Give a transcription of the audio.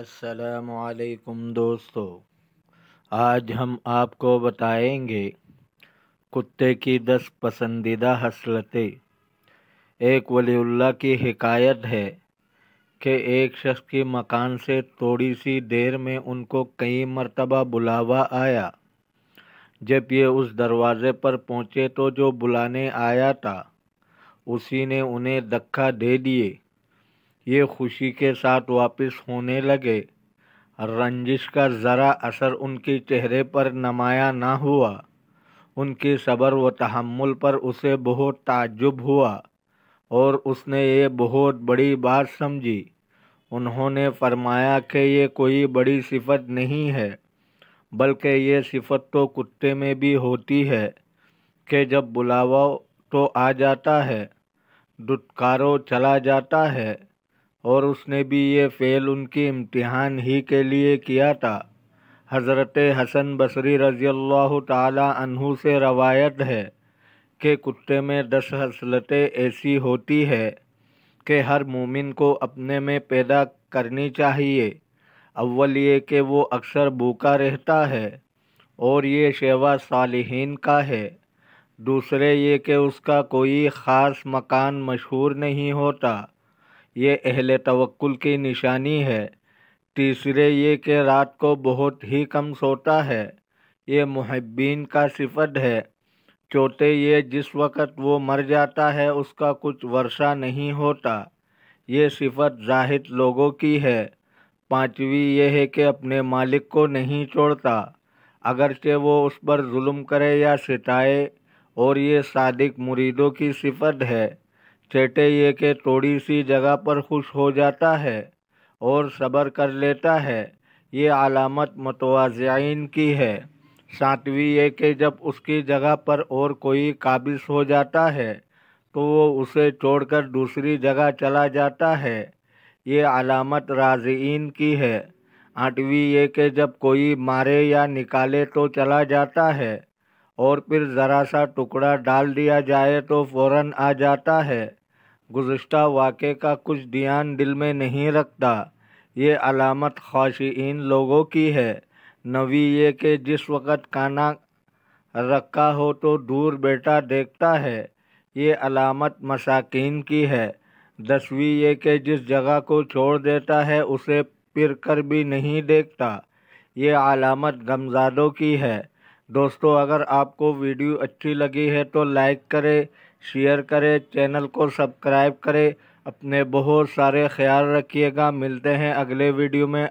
असलकुम दोस्तों आज हम आपको बताएंगे कुत्ते की दस पसंदीदा हसलतें एक वलीउल्ला की हिकायत है कि एक शख्स की मकान से थोड़ी सी देर में उनको कई मरतबा बुलावा आया जब ये उस दरवाज़े पर पहुँचे तो जो बुलाने आया था उसी ने उन्हें धक्का दे दिए ये खुशी के साथ वापस होने लगे रंजिश का ज़रा असर उनके चेहरे पर नमाया ना हुआ उनके सब्र व तहमुल पर उसे बहुत ताजुब हुआ और उसने ये बहुत बड़ी बात समझी उन्होंने फरमाया कि ये कोई बड़ी सिफत नहीं है बल्कि ये सिफत तो कुत्ते में भी होती है कि जब बुलावा तो आ जाता है दुटकारो चला जाता है और उसने भी ये फ़ेल उनके इम्तिहान ही के लिए किया था हज़रत हसन बसरी रज़ी अल्लाह तहु से रवायत है कि कुत्ते में दस हसलतें ऐसी होती है कि हर मोमिन को अपने में पैदा करनी चाहिए अव्वल ये कि वो अक्सर भूखा रहता है और ये शेवा सालहीन का है दूसरे ये कि उसका कोई ख़ास मकान मशहूर नहीं होता ये अहल तवक्ल की निशानी है तीसरे ये कि रात को बहुत ही कम सोता है ये महब्बीन का सिफत है चौथे ये जिस वक़्त वो मर जाता है उसका कुछ वर्षा नहीं होता ये सिफत जाहिर लोगों की है पाँचवीं यह है कि अपने मालिक को नहीं छोड़ता अगरचे वो उस पर जुल्म करे या सिटाए और ये सादिक मुरीदों की सिफत है ये के थोड़ी सी जगह पर खुश हो जाता है और सब्र कर लेता है ये अलामत मतवाज़ाइन की है सातवीं ये कि जब उसकी जगह पर और कोई काबिज हो जाता है तो वो उसे छोड़कर दूसरी जगह चला जाता है ये अलामत राजीन की है आठवीं ये कि जब कोई मारे या निकाले तो चला जाता है और फिर ज़रा सा टुकड़ा डाल दिया जाए तो फ़ौर आ जाता है गुजशत वाक़े का कुछ ध्यान दिल में नहीं रखता ये अलामत ख्वाशीन लोगों की है नवी ये के जिस वक़्त काना रखा हो तो दूर बेटा देखता है ये अलामत मशाकिन की है दसवीं ये के जिस जगह को छोड़ देता है उसे फिर कर भी नहीं देखता ये अलामत गमजादों की है दोस्तों अगर आपको वीडियो अच्छी लगी है तो लाइक करें शेयर करें चैनल को सब्सक्राइब करें अपने बहुत सारे ख्याल रखिएगा मिलते हैं अगले वीडियो में